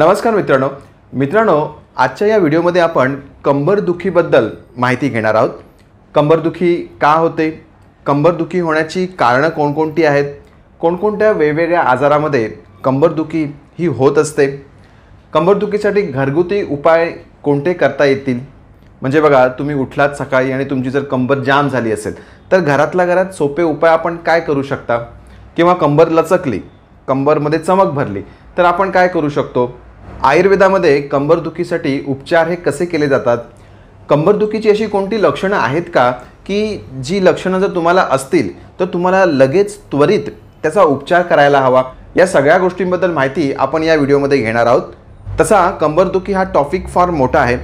नमस्कार मित्रांनो मित्रांनो आजच्या या व्हिडिओमध्ये आपण कंबरदुखीबद्दल माहिती घेणार आहोत कंबरदुखी का होते कंबरदुखी होण्याची कारणं कोणकोणती आहेत कोणकोणत्या वेगवेगळ्या आजारामध्ये कंबरदुखी ही होत असते कंबरदुखीसाठी घरगुती उपाय कोणते करता येतील म्हणजे बघा तुम्ही उठलात सकाळी आणि तुमची जर कंबर जाम झाली असेल तर घरातल्या घरात सोपे उपाय आपण काय करू शकता किंवा कंबर लचकली कंबरमध्ये चमक भरली तर आपण काय करू शकतो आयुर्वेदामध्ये कंबरदुखीसाठी उपचार हे कसे केले जातात कंबरदुखीची अशी कोणती लक्षणं आहेत का की जी लक्षणं जर तुम्हाला असतील तर तुम्हाला लगेच त्वरित त्याचा उपचार करायला हवा या सगळ्या गोष्टींबद्दल माहिती आपण या व्हिडिओमध्ये घेणार आहोत तसा कंबरदुखी हा टॉपिक फार मोठा आहे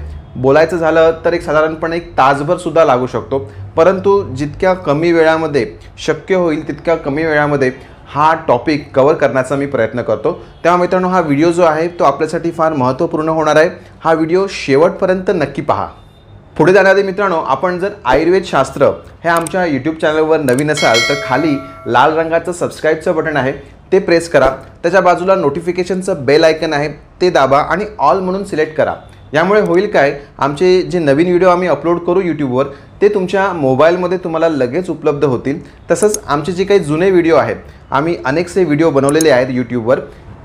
बोलायचं झालं तर एक साधारणपणे एक तासभरसुद्धा लागू शकतो परंतु जितक्या कमी वेळामध्ये शक्य होईल तितक्या कमी वेळामध्ये हा टॉपिक कवर करण्याचा मी प्रयत्न करतो तेव्हा मित्रांनो हा व्हिडिओ जो आहे तो आपल्यासाठी फार महत्त्वपूर्ण होणार आहे हा व्हिडिओ शेवटपर्यंत नक्की पहा पुढे जाण्याआधी मित्रांनो आपण जर आयुर्वेदशास्त्र हे आमच्या यूट्यूब चॅनलवर नवीन असाल तर खाली लाल रंगाचं सबस्क्राईबचं बटन आहे ते प्रेस करा त्याच्या बाजूला नोटिफिकेशनचं बेल आयकन आहे ते दाबा आणि ऑल म्हणून सिलेक्ट करा यामुळे होईल काय आमचे जे नवीन व्हिडिओ आम्ही अपलोड करू यूट्यूबवर ते तुमच्या मोबाईलमध्ये तुम्हाला लगेच उपलब्ध होतील तसंच आमचे जे काही जुने व्हिडिओ आहेत आम्ही अनेकसे व्हिडिओ बनवलेले आहेत यूट्यूबवर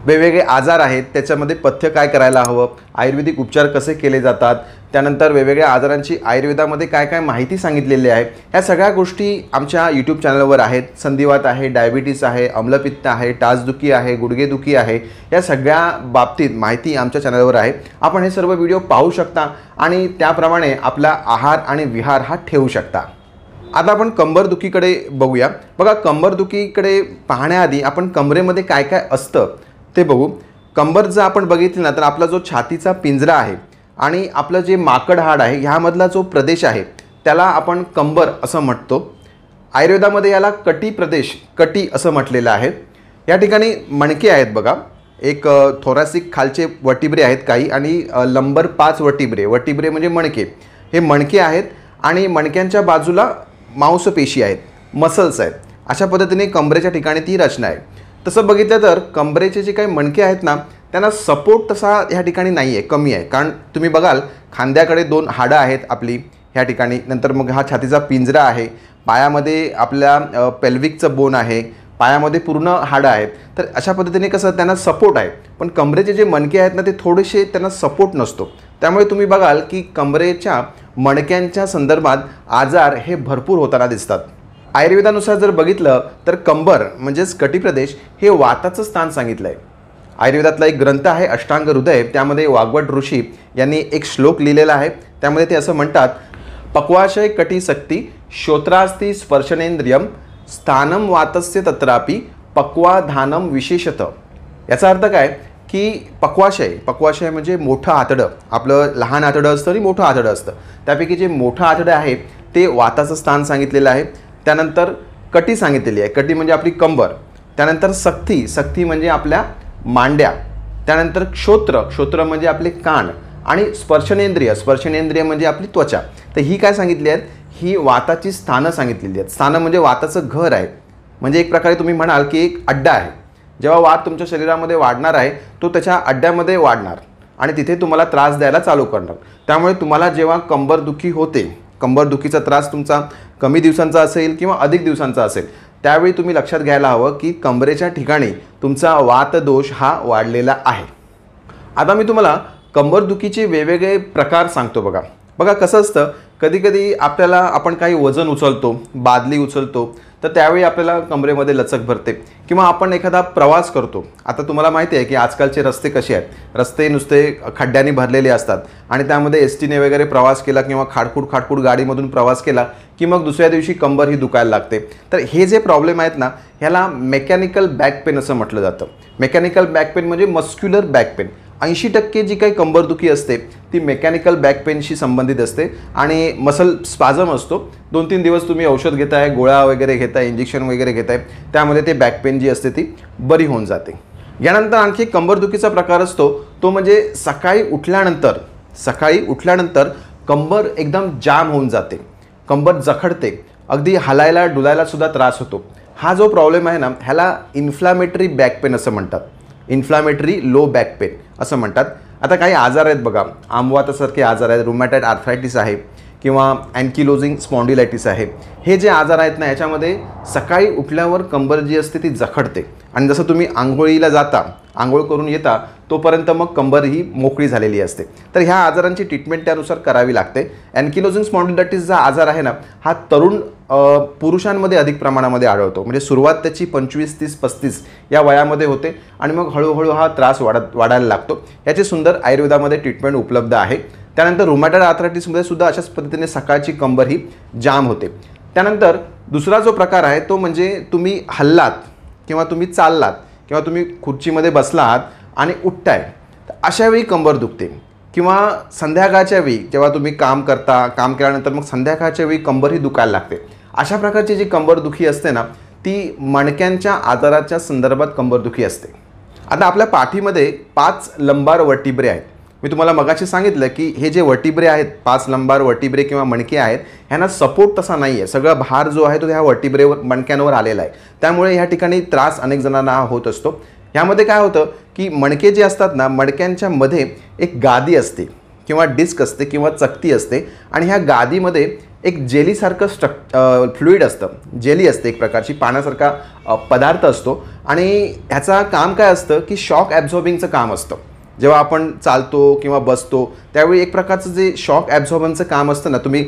वेगवेगळे आजार आहेत त्याच्यामध्ये पथ्य काय करायला हवं आयुर्वेदिक उपचार कसे केले जातात त्यानंतर वेगवेगळ्या आजारांची आयुर्वेदामध्ये काय काय माहिती सांगितलेली आहे ह्या सगळ्या गोष्टी आमच्या यूट्यूब चॅनलवर आहेत संधिवात आहे डायबिटीस आहे अम्लपित्त आहे टाचदुखी आहे गुडघेदुखी आहे या सगळ्या बाबतीत माहिती आमच्या चॅनलवर आहे आपण हे सर्व व्हिडिओ पाहू शकता आणि त्याप्रमाणे आपला आहार आणि विहार हा ठेवू शकता आता आपण कंबरदुखीकडे बघूया बघा कंबरदुखीकडे पाहण्याआधी आपण कमरेमध्ये काय काय असतं ते बघू कंबर जर आपण बघितली ना तर आपला जो छातीचा पिंजरा आहे आणि आपलं जे माकड हाड आहे ह्यामधला जो प्रदेश आहे त्याला आपण कंबर असं म्हणतो आयुर्वेदामध्ये याला कटी प्रदेश कटी असं म्हटलेलं आहे या ठिकाणी मणके आहेत बघा एक थोरासिक खालचे वटिब्रे आहेत काही आणि लंबर पाच वटिब्रे वटिब्रे म्हणजे मणके हे मणके आहेत आणि मणक्यांच्या बाजूला मांसपेशी आहेत मसल्स आहेत अशा पद्धतीने कंबरेच्या ठिकाणी ती रचना आहे तसं बघितलं तर कंबरेचे जे काही मणके आहेत ना त्यांना सपोर्ट तसा ह्या ठिकाणी नाही आहे कमी आहे कारण तुम्ही बघाल खांद्याकडे दोन हाडं आहेत आपली ह्या ठिकाणी नंतर मग हा छातीचा पिंजरा आहे पायामध्ये आपल्या पेल्विकचं बोन आहे पायामध्ये पूर्ण हाडं आहेत तर अशा पद्धतीने कसं त्यांना सपोर्ट आहे पण कमरेचे जे मणके आहेत ना ते थोडेसे त्यांना सपोर्ट नसतो त्यामुळे तुम्ही बघाल की कमरेच्या मणक्यांच्या संदर्भात आजार हे भरपूर होताना दिसतात आयुर्वेदानुसार जर बघितलं तर कंबर म्हणजेच कटिप्रदेश हे वाताचं स्थान सांगितलं आहे आयुर्वेदातला एक ग्रंथ आहे अष्टांग हृदय त्यामध्ये वाघवट ऋषी यांनी एक श्लोक लिहिलेला आहे त्यामध्ये ते असं म्हणतात पक्वाशय सक्ती श्रोत्रास्ती स्पर्शनेंद्रियम स्थानम वातस्य तत्रापि पक्वाधानम विशेषत याचा अर्थ काय की पक्वाशय पक्वाशय म्हणजे मोठं आतडं आपलं लहान आतडं असतं आणि मोठं आतडं असतं त्यापैकी जे मोठं आतडं आहे ते वाताचं स्थान सांगितलेलं आहे त्यानंतर कटी सांगितलेली आहे कटी म्हणजे आपली कंबर त्यानंतर सक्ती सक्ती म्हणजे आपल्या मांड्या त्यानंतर क्षोत्र क्षोत्र म्हणजे आपले कान आणि स्पर्शनेंद्रिय स्पर्शनेंद्रिय म्हणजे आपली त्वचा तर ही काय सांगितली आहेत ही वाताची स्थानं सांगितलेली आहेत स्थानं म्हणजे वाताचं घर आहे म्हणजे एक प्रकारे तुम्ही म्हणाल की एक अड्डा आहे जेव्हा वात तुमच्या शरीरामध्ये वाढणार आहे तो त्याच्या अड्ड्यामध्ये वाढणार आणि तिथे तुम्हाला त्रास द्यायला चालू करणार त्यामुळे तुम्हाला जेव्हा कंबरदुखी होते कंबरदुखीचा त्रास तुमचा कमी दिवसांचा असेल किंवा अधिक दिवसांचा असेल त्यावेळी तुम्ही लक्षात घ्यायला हवं की कंबरेच्या ठिकाणी तुमचा वातदोष हा वाढलेला आहे आता मी तुम्हाला कंबरदुखीचे वेगवेगळे प्रकार सांगतो बघा बघा कसं असतं कधीकधी आपल्याला आपण काही वजन उचलतो बादली उचलतो तर त्यावेळी आपल्याला कमरेमध्ये लचक भरते किंवा आपण एखादा प्रवास करतो आता तुम्हाला माहिती आहे की आजकालचे रस्ते कसे आहेत रस्ते नुसते खड्ड्यांनी भरलेले असतात आणि त्यामध्ये एस टीने वगैरे प्रवास केला किंवा खाडकूड खाडकूड गाडीमधून प्रवास केला की मग दुसऱ्या दिवशी कंबर ही दुखायला लागते तर हे जे प्रॉब्लेम आहेत ना ह्याला मेकॅनिकल बॅक पेन असं म्हटलं जातं मेकॅनिकल बॅक पेन म्हणजे मस्क्युलर बॅक पेन ऐंशी टक्के जी काही कंबरदुखी असते ती मेकॅनिकल बॅक पेनशी संबंधित असते आणि मसल स्पाजम असतो दोन तीन दिवस तुम्ही औषध घेताय गोळ्या वगैरे घेताय इंजेक्शन वगैरे घेताय त्यामध्ये ते बॅक पेन जी असते ती बरी होऊन जाते यानंतर आणखी कंबरदुखीचा प्रकार असतो तो म्हणजे सकाळी उठल्यानंतर सकाळी उठल्यानंतर कंबर एकदम जाम होऊन जाते कंबर जखडते अगदी हलायला डुलायला सुद्धा त्रास होतो हा जो प्रॉब्लेम आहे ना ह्याला इन्फ्लामेटरी बॅक पेन असं म्हणतात इन्फ्लॅमेटरी लो बॅक पेन असं म्हणतात आता काही आजार आहेत बघा तसारखे आजार आहेत रुमॅटाइड आर्थरायटिस आहे किंवा अँकिलोजिंग स्पॉन्डिलायटिस आहे हे जे आजार आहेत ना याच्यामध्ये सकाळी उठल्यावर कंबर जी असते ती जखडते आणि जसं तुम्ही आंघोळीला जाता आंघोळ करून येता तोपर्यंत मग कंबर ही मोकळी झालेली असते तर ह्या आजारांची ट्रीटमेंट त्यानुसार करावी लागते अँकिलोजिंग जा आजार आहे ना हा तरुण पुरुषांमध्ये अधिक प्रमाणामध्ये आढळतो म्हणजे सुरुवात त्याची पंचवीस तीस पस्तीस या वयामध्ये होते आणि मग हळूहळू हा त्रास वाढत वाढायला लागतो याची सुंदर आयुर्वेदामध्ये ट्रीटमेंट उपलब्ध आहे त्यानंतर रुमॅटॉइड आथरायटीसमध्ये सुद्धा अशाच पद्धतीने सकाळची कंबर ही जाम होते त्यानंतर दुसरा जो प्रकार आहे तो म्हणजे तुम्ही हल्लात किंवा तुम्ही चाललात किंवा तुम्ही खुर्चीमध्ये बसलात आणि उठताय तर अशावेळी कंबर दुखते किंवा संध्याकाळच्या वेळी जेव्हा तुम्ही काम करता काम केल्यानंतर मग संध्याकाळच्या वेळी कंबरही दुखायला लागते अशा प्रकारची जी कंबरदुखी असते ना ती मणक्यांच्या आजाराच्या संदर्भात कंबरदुखी असते आता आपल्या पाठीमध्ये पाच लंबार वटिब्रे आहेत मी तुम्हाला मगाशी सांगितलं की हे जे वटिब्रे आहेत पाच लंबार वटिब्रे किंवा मणके आहेत ह्यांना सपोर्ट तसा नाही आहे सगळा भार जो आहे तो ह्या वटिब्रेवर मणक्यांवर आलेला आहे त्यामुळे ह्या ठिकाणी त्रास अनेक जणांना होत असतो ह्यामध्ये काय होतं की मणके जे असतात ना मणक्यांच्या मध्ये एक गादी असते किंवा डिस्क असते किंवा चकती असते आणि ह्या गादीमध्ये एक जेलीसारखं स्ट्रक फ्लुईड असतं जेली असते एक प्रकारची पाण्यासारखा पदार्थ असतो आणि ह्याचा काम काय असतं की शॉक ॲब्झॉर्बिंगचं काम असतं जेव्हा आपण चालतो किंवा बसतो त्यावेळी एक प्रकारचं जे शॉक ॲब्झॉर्बनचं काम असतं ना तुम्ही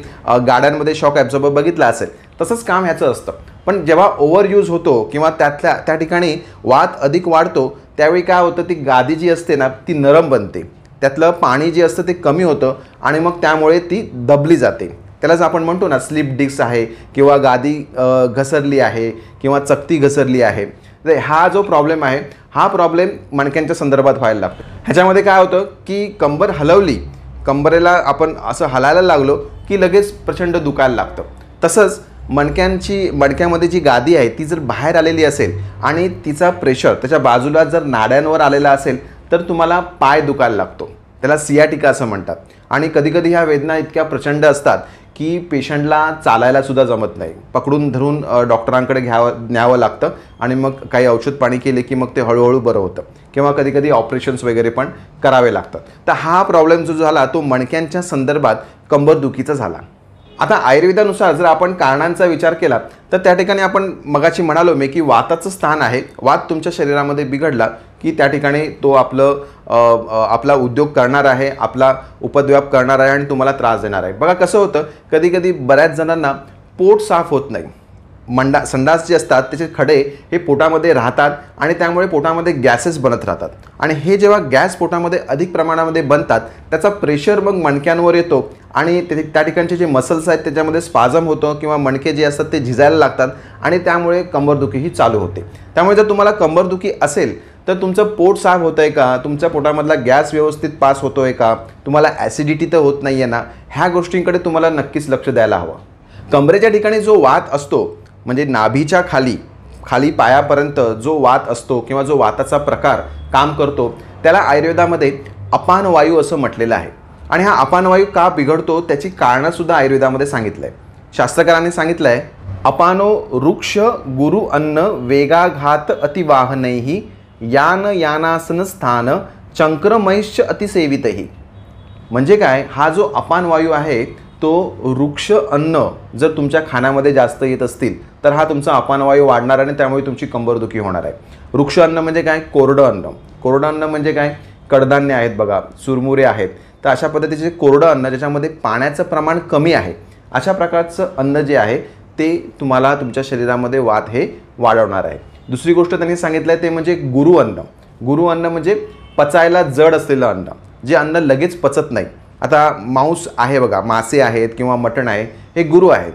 गाड्यांमध्ये शॉक ॲब्झॉर्बर बघितला असेल तसंच काम ह्याचं असतं पण जेव्हा ओव्हर यूज होतो किंवा त्यातल्या त्या ठिकाणी वात अधिक वाढतो त्यावेळी काय होतं ती गादी जी असते ना ती नरम बनते त्यातलं पाणी जे असतं ते कमी होतं आणि मग त्यामुळे ती दबली जाते त्यालाच आपण म्हणतो ना स्लिप डिक्स आहे किंवा गादी घसरली आहे किंवा चकती घसरली आहे तर म्हणजे हा जो प्रॉब्लेम आहे हा प्रॉब्लेम मणक्यांच्या संदर्भात व्हायला लागतो ह्याच्यामध्ये काय होतं की कंबर हलवली कंबरेला आपण असं हलायला लागलो की लगेच प्रचंड दुखायला लागतं तसंच मणक्यांची मणक्यामध्ये जी गादी आहे ती जर बाहेर आलेली असेल आणि तिचा प्रेशर त्याच्या बाजूला जर नाड्यांवर आलेला असेल तर तुम्हाला पाय दुखायला लागतो त्याला सियाटिका असं म्हणतात आणि कधीकधी ह्या वेदना इतक्या प्रचंड असतात की पेशंटला चालायला सुद्धा जमत नाही पकडून धरून डॉक्टरांकडे घ्यावं न्यावं लागतं आणि मग काही औषध पाणी केले की मग ते हळूहळू बरं होतं किंवा कधी कधी ऑपरेशन्स वगैरे पण करावे लागतात तर हा प्रॉब्लेम जो झाला तो मणक्यांच्या संदर्भात कंबरदुखीचा झाला आता आयुर्वेदानुसार जर आपण कारणांचा विचार केला तर त्या ठिकाणी आपण मगाशी म्हणालो मी की वाताचं स्थान आहे वात तुमच्या शरीरामध्ये बिघडला की त्या ठिकाणी तो आपलं आपला उद्योग करणार आहे आपला उपद्व्याप करणार आहे आणि तुम्हाला त्रास देणार आहे बघा कसं होतं कधी कधी बऱ्याच जणांना पोट साफ होत नाही मंडा संडास जे असतात त्याचे खडे हे पोटामध्ये राहतात आणि त्यामुळे पोटामध्ये गॅसेस बनत राहतात आणि हे जेव्हा गॅस पोटामध्ये अधिक प्रमाणामध्ये बनतात त्याचा प्रेशर मग मणक्यांवर येतो आणि ते त्या ठिकाणचे जे मसल्स आहेत त्याच्यामध्ये स्पाजम होतो किंवा मणके जे असतात ते झिजायला लागतात आणि त्यामुळे कंबरदुखी ही चालू होते त्यामुळे जर तुम्हाला कंबरदुखी असेल तर तुमचं पोट साफ होतं आहे का तुमच्या पोटामधला गॅस व्यवस्थित पास होतो आहे का तुम्हाला ॲसिडिटी तर होत नाही आहे ना ह्या गोष्टींकडे तुम्हाला नक्कीच लक्ष द्यायला हवं कमरेच्या ठिकाणी जो वात असतो म्हणजे नाभीच्या खाली खाली पायापर्यंत जो वात असतो किंवा जो वाताचा प्रकार काम करतो त्याला आयुर्वेदामध्ये अपान वायू असं म्हटलेलं आहे आणि हा अपान वायू का बिघडतो त्याची कारणंसुद्धा आयुर्वेदामध्ये सांगितलं आहे शास्त्रकारांनी सांगितलं आहे अपानो वृक्ष गुरु अन्न वेगाघात अतिवाहनेही यान यानासन स्थान चंक्रमैश्च अतिसेवितही म्हणजे काय हा जो अपान वायू आहे तो वृक्ष अन्न जर तुमच्या खाण्यामध्ये जास्त येत असतील तर हा तुमचा अपान वायू वाढणार आणि त्यामुळे तुमची कंबरदुखी होणार आहे वृक्ष अन्न म्हणजे काय कोरडं अन्न कोरडं अन्न म्हणजे काय कडधान्य आहेत बघा चुरमुरे आहेत तर अशा पद्धतीचे कोरडं अन्न ज्याच्यामध्ये पाण्याचं प्रमाण कमी आहे अशा प्रकारचं अन्न जे आहे ते तुम्हाला तुमच्या शरीरामध्ये वात हे वाढवणार आहे दुसरी गोष्ट त्यांनी सांगितलं आहे ते म्हणजे गुरु अन्न गुरु अन्न म्हणजे पचायला जड असलेलं अन्न जे अन्न लगेच पचत नाही आता मांस आहे बघा मासे आहेत किंवा मटण आहे हे गुरु आहेत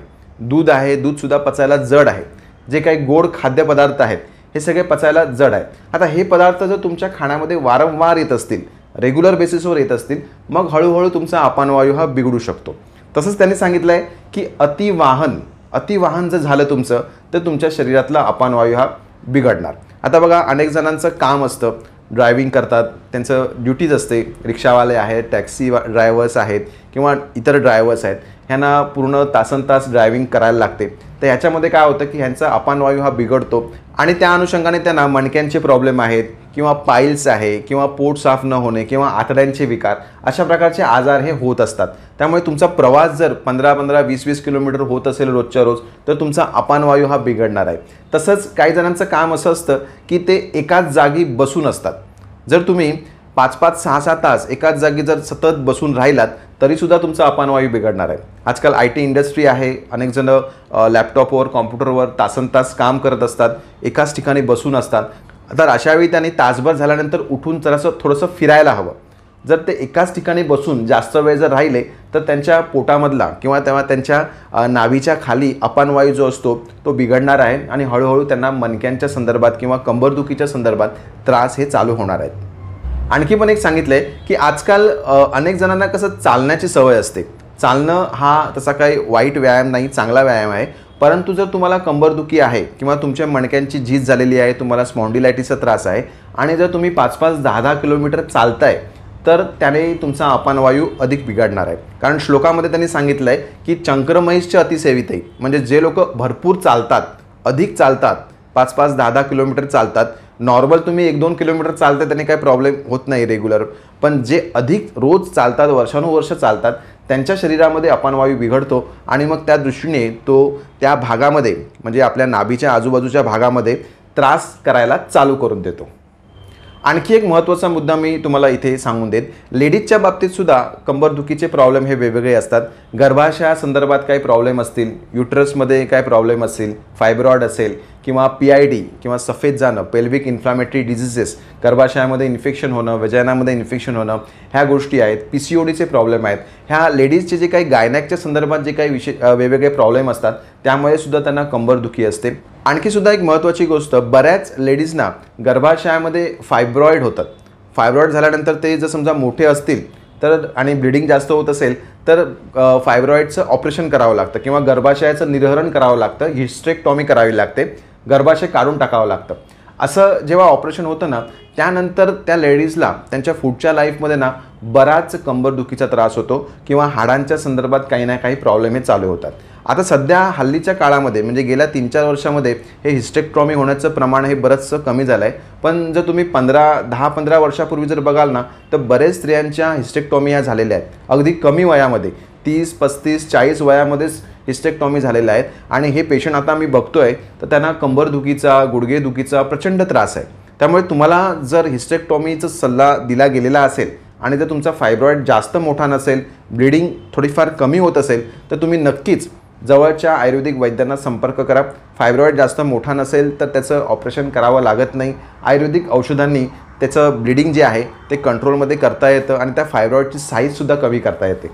दूध आहे दूधसुद्धा पचायला जड आहे जे काही गोड खाद्यपदार्थ आहेत हे सगळे पचायला जड आहेत आता हे पदार्थ जर तुमच्या खाण्यामध्ये वारंवार येत असतील रेग्युलर बेसिसवर येत असतील मग हळूहळू तुमचा अपानवायू हा बिघडू शकतो तसंच त्यांनी सांगितलं आहे की अतिवाहन अतिवाहन जर झालं तुमचं तर तुमच्या शरीरातला अपानवायू हा बिघडणार आता बघा अनेक जणांचं काम असतं ड्रायव्हिंग करतात त्यांचं ड्युटीज असते रिक्षावाले आहेत टॅक्सी ड्रायव्हर्स आहेत किंवा इतर ड्रायव्हर्स आहेत ह्यांना पूर्ण तासन तास ड्रायव्हिंग करायला लागते तर ह्याच्यामध्ये काय होतं की ह्यांचा अपानवायू हा बिघडतो आणि त्या अनुषंगाने त्यांना मणक्यांचे प्रॉब्लेम आहेत किंवा पाईल्स आहे किंवा पोट साफ न होणे किंवा आतड्यांचे विकार अशा प्रकारचे आजार हे होत असतात त्यामुळे तुमचा प्रवास जर पंधरा पंधरा वीस वीस किलोमीटर होत असेल रोजच्या रोज तर तुमचा अपानवायू हा बिघडणार आहे तसंच काही जणांचं काम असं असतं की ते एकाच जागी बसून असतात जर तुम्ही पाच पाच सहा सहा तास एकाच जागी जर सतत बसून राहिलात तरीसुद्धा तुमचा अपानवायू बिघडणार आहे आजकाल आय टी इंडस्ट्री आहे अनेकजणं लॅपटॉपवर कॉम्प्युटरवर तासन तास काम करत असतात एकाच ठिकाणी बसून असतात तर अशावेळी त्याने तासभर झाल्यानंतर उठून जरासं थोडंसं फिरायला हवं जर ते एकाच ठिकाणी बसून जास्त वेळ जर राहिले तर त्यांच्या पोटामधला किंवा तेव्हा त्यांच्या नावीच्या खाली अपानवायू जो असतो तो बिघडणार आहे आणि हळूहळू त्यांना मनक्यांच्या संदर्भात किंवा कंबरदुखीच्या संदर्भात त्रास हे चालू होणार आहेत आणखी पण एक सांगितलं आहे की आजकाल अनेक जणांना कसं चालण्याची सवय असते चालणं हा तसा काही वाईट व्यायाम नाही चांगला व्यायाम आहे परंतु जर तुम्हाला कंबरदुखी आहे किंवा तुमच्या मणक्यांची झीज झालेली आहे तुम्हाला स्मॉन्डिलायटीचा त्रास आहे आणि जर तुम्ही पाच पाच दहा दहा किलोमीटर चालताय तर त्याने तुमचा अपानवायू अधिक बिघडणार आहे कारण श्लोकामध्ये त्यांनी सांगितलं आहे की चंक्रमहीशच्या अतिसेवितही म्हणजे जे लोक भरपूर चालतात अधिक चालतात पाच पाच दहा दहा किलोमीटर चालतात नॉर्मल तुम्ही एक दोन किलोमीटर चालता त्याने काही प्रॉब्लेम होत नाही रेग्युलर पण जे अधिक रोज चालतात वर्षानुवर्ष चालतात त्यांच्या शरीरामध्ये अपानवायू बिघडतो आणि मग त्या दृष्टीने तो त्या भागामध्ये म्हणजे आपल्या नाभीच्या आजूबाजूच्या भागामध्ये त्रास करायला चालू करून देतो आणखी एक महत्त्वाचा मुद्दा मी तुम्हाला इथे सांगून देत लेडीजच्या बाबतीतसुद्धा कंबरदुखीचे प्रॉब्लेम हे वेगवेगळे असतात गर्भाशया संदर्भात काही प्रॉब्लेम असतील युट्रसमध्ये काय प्रॉब्लेम असतील फायब्रॉड असेल किंवा पी आय डी किंवा सफेद जाणं पेल्विक इन्फ्लामेटरी डिझिजेस गर्भाशयामध्ये इन्फेक्शन होणं वेजायनामध्ये इन्फेक्शन होणं ह्या गोष्टी आहेत पी सी ओ डीचे प्रॉब्लेम आहेत ह्या लेडीजचे जे काही गायनॅकच्या संदर्भात जे काही विशे वेगवेगळे प्रॉब्लेम असतात त्यामुळे सुद्धा त्यांना कंबरदुखी असते सुद्धा एक महत्त्वाची गोष्ट बऱ्याच लेडीजना गर्भाशयामध्ये फायब्रॉईड होतात फायब्रॉईड झाल्यानंतर ते जर समजा मोठे असतील तर आणि ब्लिडिंग जास्त होत असेल तर फायब्रॉईडचं ऑपरेशन करावं लागतं किंवा गर्भाशयाचं निर्हरण करावं लागतं हिस्ट्रेक्टॉमी करावी लागते गर्भाशय काढून टाकावं लागतं असं जेव्हा ऑपरेशन होतं ना त्यानंतर त्या लेडीजला त्यांच्या पुढच्या लाईफमध्ये ना बराच कंबरदुखीचा त्रास होतो किंवा हाडांच्या संदर्भात काही ना काही प्रॉब्लेम हे चालू होतात आता सध्या हल्लीच्या काळामध्ये म्हणजे गेल्या तीन चार वर्षामध्ये हे हिस्टेक्ट्रॉमी होण्याचं प्रमाण हे बरंचसं कमी झालं आहे पण जर तुम्ही पंधरा दहा पंधरा वर्षापूर्वी जर बघाल ना तर बरेच स्त्रियांच्या या झालेल्या आहेत अगदी कमी वयामध्ये तीस पस्तीस चाळीस वयामध्येच हिस्टेक्टॉमी झालेल्या आहेत आणि हे पेशंट आता मी बघतो आहे तर त्यांना कंबरदुखीचा गुडघेदुखीचा प्रचंड त्रास आहे त्यामुळे तुम्हाला जर हिस्टेक्टॉमीचा सल्ला दिला गेलेला असेल आणि जर तुमचा फायब्रॉइड जास्त मोठा नसेल ब्लिडिंग थोडीफार कमी होत असेल तर तुम्ही नक्कीच जवळच्या आयुर्वेदिक वैद्यांना संपर्क करा फायब्रॉइड जास्त मोठा नसेल तर त्याचं ऑपरेशन करावं लागत नाही आयुर्वेदिक औषधांनी त्याचं ब्लिडिंग जे आहे ते कंट्रोलमध्ये करता येतं आणि त्या फायब्रॉइडची साईजसुद्धा कमी करता येते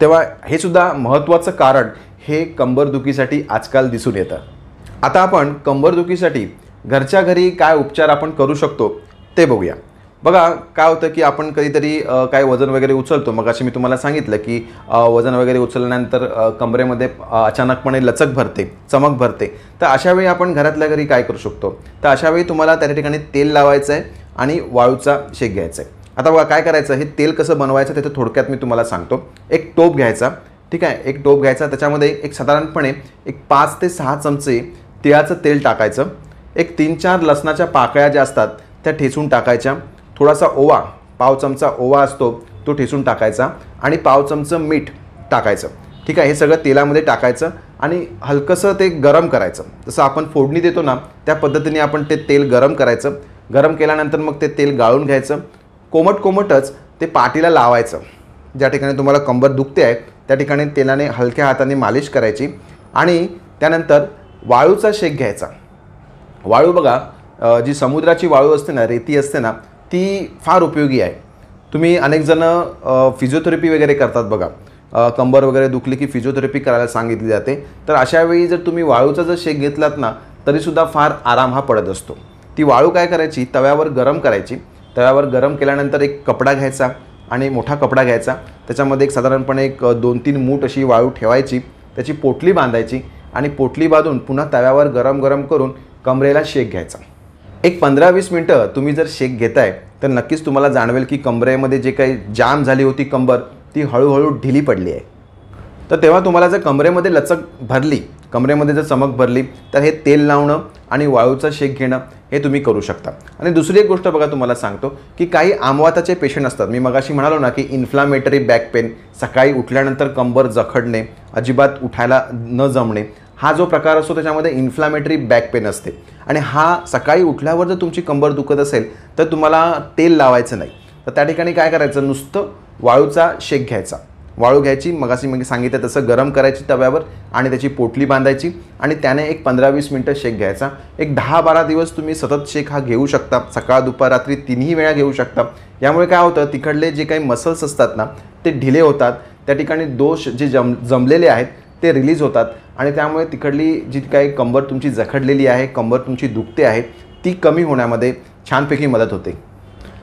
तेव्हा हे सुद्धा महत्त्वाचं कारण हे कंबरदुखीसाठी आजकाल दिसून येतं आता आपण कंबरदुखीसाठी घरच्या घरी काय उपचार आपण करू शकतो ते बघूया बघा काय होतं की आपण कधीतरी काय वजन वगैरे उचलतो मग असे मी तुम्हाला सांगितलं की वजन वगैरे उचलल्यानंतर कमरेमध्ये अचानकपणे लचक भरते चमक भरते तर अशावेळी आपण घरातल्या घरी काय करू शकतो तर अशावेळी तुम्हाला त्या ठिकाणी तेल लावायचं आहे आणि वाळूचा शेक घ्यायचा आहे आता बघा काय करायचं हे तेल कसं बनवायचं त्याचं थोडक्यात मी तुम्हाला सांगतो एक टोप घ्यायचा ठीक आहे एक टोप घ्यायचा त्याच्यामध्ये एक साधारणपणे एक पाच ते सहा चमचे तिळाचं तेल टाकायचं एक तीन चार लसणाच्या पाकळ्या ज्या असतात त्या ठेचून टाकायच्या थोडासा ओवा पाव चमचा ओवा असतो तो ठेचून टाकायचा आणि पाव चमचं मीठ टाकायचं ठीक आहे हे सगळं तेलामध्ये टाकायचं आणि हलकंसं ते गरम करायचं जसं आपण फोडणी देतो ना त्या पद्धतीने आपण ते तेल गरम करायचं गरम केल्यानंतर मग ते तेल गाळून घ्यायचं कोमट कोमटच ते पाटीला लावायचं ज्या ठिकाणी तुम्हाला कंबर दुखते आहे त्या ठिकाणी तेलाने हलक्या हाताने मालिश करायची आणि त्यानंतर वाळूचा शेक घ्यायचा वाळू बघा जी समुद्राची वाळू असते ना रेती असते ना ती फार उपयोगी आहे तुम्ही अनेकजणं फिजिओथेरपी वगैरे करतात बघा कंबर वगैरे दुखली की फिजिओथेरपी करायला सांगितली जाते तर अशावेळी जर तुम्ही वाळूचा जर शेक घेतलात ना तरीसुद्धा फार आराम हा पडत असतो ती वाळू काय करायची तव्यावर गरम करायची तव्यावर गरम केल्यानंतर एक कपडा घ्यायचा आणि मोठा कपडा घ्यायचा त्याच्यामध्ये एक साधारणपणे एक दोन तीन मूठ अशी वाळू ठेवायची त्याची पोटली बांधायची आणि पोटली बांधून पुन्हा तव्यावर गरम गरम करून कमरेला शेक घ्यायचा एक पंधरा वीस मिनटं तुम्ही जर शेक घेताय तर नक्कीच तुम्हाला जाणवेल की कमरेमध्ये जे काही जाम झाली होती कंबर ती हळूहळू ढिली पडली आहे तर तेव्हा तुम्हाला जर कमरेमध्ये लचक भरली कमरेमध्ये जर चमक भरली तर हे तेल लावणं आणि वाळूचा शेक घेणं हे तुम्ही करू शकता आणि दुसरी एक गोष्ट बघा तुम्हाला सांगतो की काही आमवाताचे पेशंट असतात मी मगाशी म्हणालो ना की इन्फ्लामेटरी बॅक पेन सकाळी उठल्यानंतर कंबर जखडणे अजिबात उठायला न जमणे हा जो प्रकार असतो त्याच्यामध्ये इन्फ्लामेटरी बॅक पेन असते आणि हा सकाळी उठल्यावर जर तुमची कंबर दुखत असेल तर तुम्हाला तेल लावायचं नाही तर त्या ठिकाणी काय करायचं नुसतं वाळूचा शेक घ्यायचा वाळू घ्यायची मगाशी मी सांगितलं तसं गरम करायची तव्यावर आणि त्याची पोटली बांधायची आणि त्याने एक पंधरा वीस मिनटं शेक घ्यायचा एक दहा बारा दिवस तुम्ही सतत शेक हा घेऊ शकता सकाळ दुपार रात्री तिन्ही वेळा घेऊ शकता यामुळे काय होतं तिकडले जे काही मसल्स असतात ना ते ढिले होतात त्या ठिकाणी दोष जे जम जमलेले आहेत ते रिलीज होतात आणि त्यामुळे तिकडली जी काही कंबर तुमची जखडलेली आहे कंबर तुमची दुखते आहे ती कमी होण्यामध्ये छानपैकी मदत होते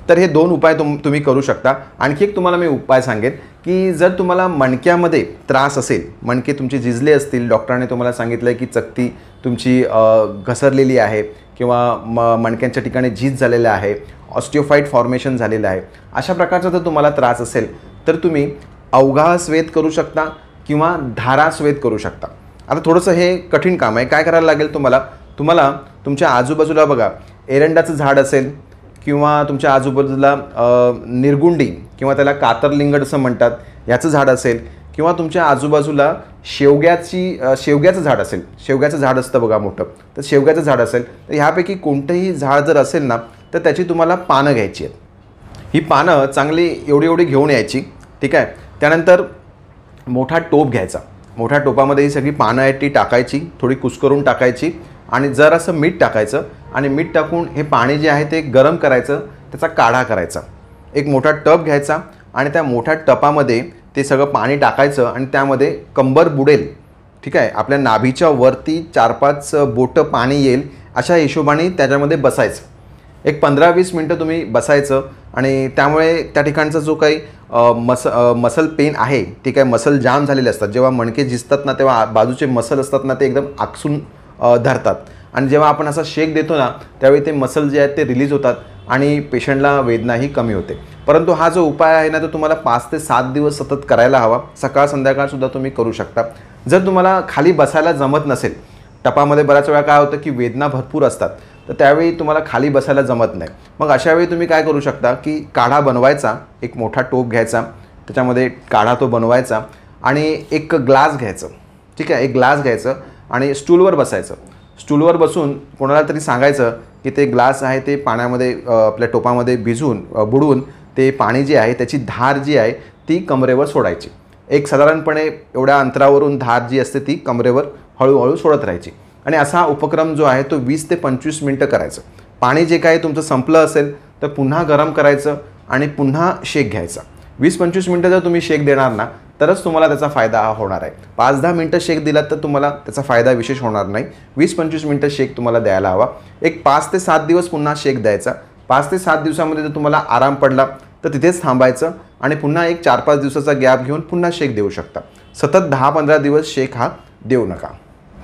तर हे दोन उपाय तुम तुम्ही करू शकता आणखी एक तुम्हाला मी उपाय सांगेन की जर तुम्हाला मणक्यामध्ये त्रास असेल मणके तुमचे झिजले असतील डॉक्टरांनी तुम्हाला सांगितलं आहे की चकती तुमची घसरलेली आहे किंवा म मणक्यांच्या ठिकाणी झीज झालेलं आहे ऑस्टिओफाईट फॉर्मेशन झालेलं आहे अशा प्रकारचा जर तुम्हाला त्रास असेल तर तुम्ही अवघा स्वेत करू शकता किंवा धारा स्वेत करू शकता आता थोडंसं हे कठीण काम आहे काय करायला लागेल तुम्हाला तुम्हाला तुमच्या आजूबाजूला बघा एरंडाचं झाड असेल किंवा तुमच्या आजूबाजूला निरगुंडी किंवा त्याला कातरलिंगड असं म्हणतात याचं झाड असेल किंवा तुमच्या आजूबाजूला शेवग्याची शेवग्याचं झाड असेल शेवग्याचं झाड असतं बघा मोठं तर शेवग्याचं झाड असेल तर ह्यापैकी कोणतंही झाड जर असेल ना तर त्याची तुम्हाला पानं घ्यायची आहेत ही पानं चांगली एवढी एवढी घेऊन यायची ठीक आहे त्यानंतर मोठा टोप घ्यायचा मोठ्या टोपामध्ये ही सगळी पानं आहेत ती टाकायची थोडी कुस्करून टाकायची आणि जर असं मीठ टाकायचं आणि मीठ टाकून हे पाणी जे आहे ते गरम करायचं त्याचा काढा करायचा एक मोठा टप घ्यायचा आणि त्या मोठ्या टपामध्ये ते सगळं पाणी टाकायचं आणि त्यामध्ये कंबर बुडेल ठीक आहे आपल्या नाभीच्या वरती चार पाच बोटं पाणी येईल अशा हिशोबाने त्याच्यामध्ये बसायचं एक पंधरा वीस मिनटं तुम्ही बसायचं आणि त्यामुळे त्या ठिकाणचा जो काही मस मसल पेन आहे ते काय मसल जाम झालेले असतात जेव्हा मणके झिजतात ना तेव्हा बाजूचे मसल असतात ना ते एकदम आकसून धरतात आणि जेव्हा आपण असा शेक देतो ना त्यावेळी ते मसल जे आहेत ते रिलीज होतात आणि पेशंटला वेदनाही कमी होते परंतु हा जो उपाय आहे ना तो तुम्हाला पाच ते सात दिवस सतत करायला हवा सकाळ संध्याकाळसुद्धा तुम्ही करू शकता जर तुम्हाला खाली बसायला जमत नसेल टपामध्ये बऱ्याच वेळा काय होतं की वेदना भरपूर असतात तर त्यावेळी तुम्हाला खाली बसायला जमत नाही मग अशावेळी तुम्ही काय करू शकता की काढा बनवायचा एक मोठा टोप घ्यायचा त्याच्यामध्ये काढा तो बनवायचा आणि एक ग्लास घ्यायचं ठीक आहे एक ग्लास घ्यायचं आणि स्टूलवर बसायचं स्टूलवर बसून कोणाला तरी सांगायचं की ते ग्लास आहे ते पाण्यामध्ये आपल्या टोपामध्ये भिजून बुडून ते पाणी जे आहे त्याची धार जी आहे ती कमरेवर सोडायची एक साधारणपणे एवढ्या अंतरावरून धार जी असते ती कमरेवर हळूहळू सोडत राहायची आणि असा उपक्रम जो आहे तो वीस ते पंचवीस मिनटं करायचं पाणी जे काय तुमचं संपलं असेल तर पुन्हा गरम करायचं आणि पुन्हा शेक घ्यायचा वीस पंचवीस मिनटं जर तुम्ही शेक देणार ना तरच तुम्हाला त्याचा फायदा हा होणार आहे पाच दहा मिनटं शेक दिलात तर तुम्हाला त्याचा फायदा विशेष होणार नाही वीस पंचवीस मिनटं शेक तुम्हाला द्यायला हवा एक पाच ते सात दिवस पुन्हा शेक द्यायचा पाच ते सात दिवसामध्ये जर तुम्हाला आराम पडला तर तिथेच थांबायचं आणि पुन्हा एक चार पाच दिवसाचा गॅप घेऊन पुन्हा शेक देऊ शकता सतत दहा पंधरा दिवस शेक हा देऊ नका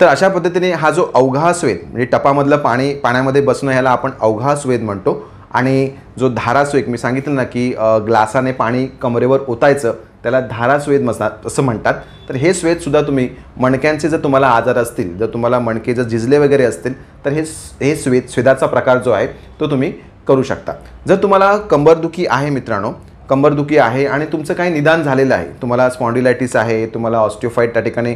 तर अशा पद्धतीने हा जो अवघा स्वेद म्हणजे टपामधलं पाणी पाण्यामध्ये बसणं ह्याला आपण अवघा स्वेद म्हणतो आणि जो धारास्वेग मी सांगितलं ना की ग्लासाने पाणी कमरेवर ओतायचं त्याला धारा स्वेद मसतात असं म्हणतात तर हे स्वेदसुद्धा तुम्ही मणक्यांचे जर तुम्हाला आजार असतील जर तुम्हाला मणके जर झिजले वगैरे असतील तर हे हे स्वेद स्वेदाचा प्रकार जो आहे तो तुम्ही करू शकता जर तुम्हाला कंबरदुखी आहे मित्रांनो कंबरदुखी आहे आणि तुमचं काही निदान झालेलं आहे तुम्हाला स्पॉन्डिलायटीस आहे तुम्हाला ऑस्टिओफाईट त्या ठिकाणी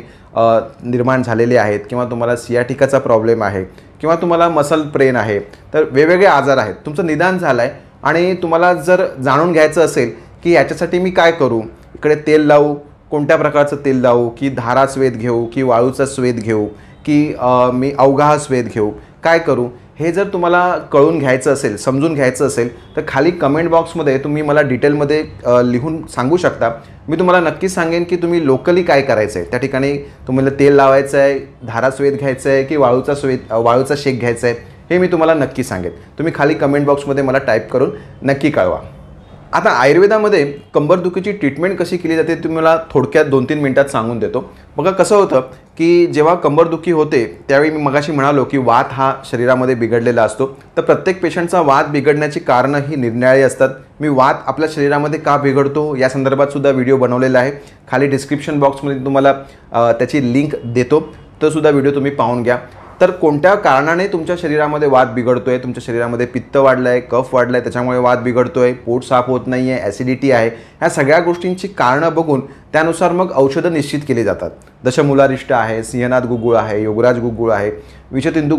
निर्माण झालेले आहेत किंवा तुम्हाला सियाटिकाचा प्रॉब्लेम आहे किंवा तुम्हाला मसल प्रेन आहे तर वेगवेगळे आजार आहेत तुमचं निदान झालं आहे आणि तुम्हाला जर जाणून घ्यायचं असेल की याच्यासाठी मी काय करू कडे तेल लावू कोणत्या प्रकारचं तेल लावू की धारा स्वेद घेऊ की वाळूचा स्वेद घेऊ की मी अवघा स्वेद घेऊ काय करू हे जर तुम्हाला कळून घ्यायचं असेल समजून घ्यायचं असेल तर खाली कमेंट बॉक्समध्ये तुम्ही मला डिटेलमध्ये लिहून सांगू शकता मी तुम्हाला नक्कीच सांगेन की तुम्ही लोकली काय करायचं आहे त्या ठिकाणी तुम्हाला तेल लावायचं आहे धारा स्वेद घ्यायचं आहे की वाळूचा स्वेद वाळूचा शेक घ्यायचा आहे हे मी तुम्हाला नक्की सांगेन तुम्ही खाली कमेंट बॉक्समध्ये मला टाईप करून नक्की कळवा आता आयुर्वेदामध्ये कंबरदुखीची ट्रीटमेंट कशी केली जाते तुम्ही मला थोडक्यात दोन तीन मिनटात सांगून देतो बघा कसं होतं की जेव्हा कंबरदुखी होते त्यावेळी मी मगाशी म्हणालो की वात हा शरीरामध्ये बिघडलेला असतो तर प्रत्येक पेशंटचा वात बिघडण्याची कारणं ही निर्णयाळी असतात मी वात आपल्या शरीरामध्ये का बिघडतो या संदर्भात सुद्धा व्हिडिओ बनवलेला आहे खाली डिस्क्रिप्शन बॉक्समध्ये तुम्हाला त्याची लिंक देतो तो सुद्धा व्हिडिओ तुम्ही पाहून घ्या तर कोणत्या कारणाने तुमच्या शरीरामध्ये वाद बिघडतो आहे तुमच्या शरीरामध्ये पित्त वाढलं आहे कफ वाढलं आहे त्याच्यामुळे वाद बिघडतो आहे पोट साफ होत नाही आहे ॲसिडिटी आहे ह्या सगळ्या गोष्टींची कारणं बघून त्यानुसार मग औषधं निश्चित केली जातात दशमुलारिष्ट आहे सिंहनाथ गुगुळ आहे योगराज गुगुळ आहे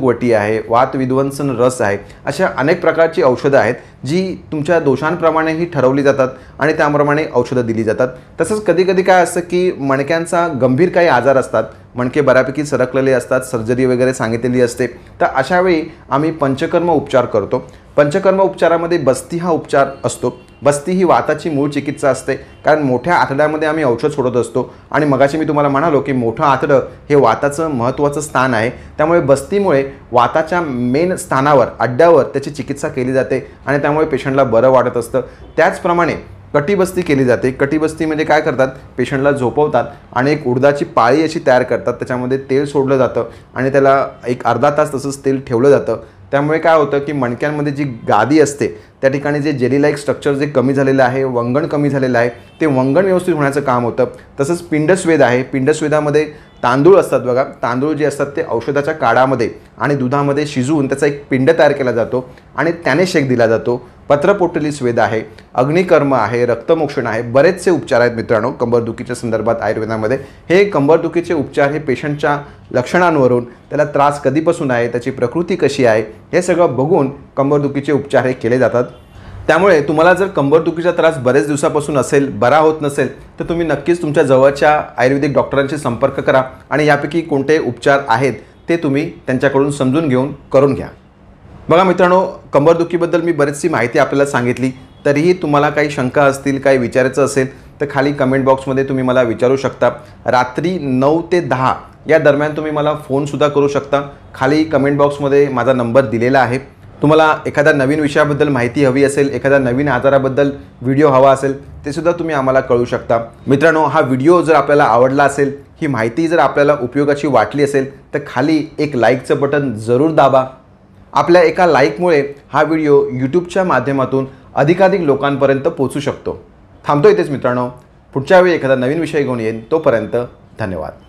वटी आहे वात विध्वंसन रस आहे अशा अनेक प्रकारची औषधं आहेत जी तुमच्या दोषांप्रमाणेही ठरवली जातात आणि त्याप्रमाणे औषधं दिली जातात तसंच कधीकधी काय असतं की मणक्यांचा गंभीर काही आजार असतात मणके बऱ्यापैकी सरकलेले असतात सर्जरी वगैरे सांगितलेली असते तर अशावेळी आम्ही पंचकर्म उपचार करतो पंचकर्म उपचारामध्ये बस्ती हा उपचार असतो बस्ती ही वाताची मूळ चिकित्सा असते कारण मोठ्या आतड्यामध्ये आम्ही औषध सोडत असतो आणि मगाशी मी तुम्हाला म्हणालो की मोठं आतडं हे वाताचं महत्त्वाचं स्थान आहे त्यामुळे बस्तीमुळे वाताच्या मेन स्थानावर अड्ड्यावर त्याची चिकित्सा केली जाते आणि त्यामुळे पेशंटला बरं वाटत असतं त्याचप्रमाणे कटीबस्ती केली जाते कटीबस्ती म्हणजे काय करतात पेशंटला झोपवतात आणि एक उडदाची पाळी अशी तयार करतात त्याच्यामध्ये तेल सोडलं जातं आणि त्याला एक अर्धा तास तसंच तेल ठेवलं जातं त्यामुळे काय होतं की मणक्यांमध्ये जी गादी असते त्या ठिकाणी जे जेलीलाईक स्ट्रक्चर जे कमी झालेलं आहे वंगण कमी झालेलं आहे ते वंगण व्यवस्थित होण्याचं काम होतं तसंच पिंडस्वेद आहे पिंडस्वेदामध्ये तांदूळ असतात बघा तांदूळ जे असतात ते औषधाच्या काळामध्ये आणि दुधामध्ये शिजवून त्याचा एक पिंड तयार केला जातो आणि त्याने शेक दिला जातो पत्रपोटली स्वेद आहे अग्निकर्म आहे रक्तमोक्षण आहे बरेचसे उपचार आहेत मित्रांनो कंबरदुखीच्या संदर्भात आयुर्वेदामध्ये हे कंबरदुखीचे उपचार हे पेशंटच्या लक्षणांवरून त्याला त्रास कधीपासून आहे त्याची प्रकृती कशी आहे हे सगळं बघून कंबरदुखीचे उपचार हे केले जातात त्यामुळे तुम्हाला जर कंबरदुखीचा त्रास बरेच दिवसापासून असेल बरा होत नसेल तर तुम्ही नक्कीच तुमच्या जवळच्या आयुर्वेदिक डॉक्टरांशी संपर्क करा आणि यापैकी कोणते उपचार आहेत ते तुम्ही त्यांच्याकडून समजून घेऊन करून घ्या बघा मित्रांनो कंबरदुखीबद्दल मी बरीचशी माहिती आपल्याला सांगितली तरीही तुम्हाला काही शंका असतील काही विचारायचं असेल तर खाली कमेंट बॉक्समध्ये तुम्ही मला विचारू शकता रात्री नऊ ते दहा या दरम्यान तुम्ही मला फोनसुद्धा करू शकता खाली कमेंट बॉक्समध्ये माझा नंबर दिलेला आहे तुम्हाला एखाद्या नवीन विषयाबद्दल माहिती हवी असेल एखाद्या नवीन आजाराबद्दल व्हिडिओ हवा असेल ते सुद्धा तुम्ही आम्हाला कळू शकता मित्रांनो हा व्हिडिओ जर आपल्याला आवडला असेल ही माहिती जर आपल्याला उपयोगाची वाटली असेल तर खाली एक लाईकचं बटन जरूर दाबा आपल्या एका लाईकमुळे हा व्हिडिओ यूट्यूबच्या माध्यमातून अधिकाधिक लोकांपर्यंत पोचू शकतो थांबतो इथेच मित्रांनो पुढच्या वेळी एखादा नवीन विषय घेऊन येईन तोपर्यंत धन्यवाद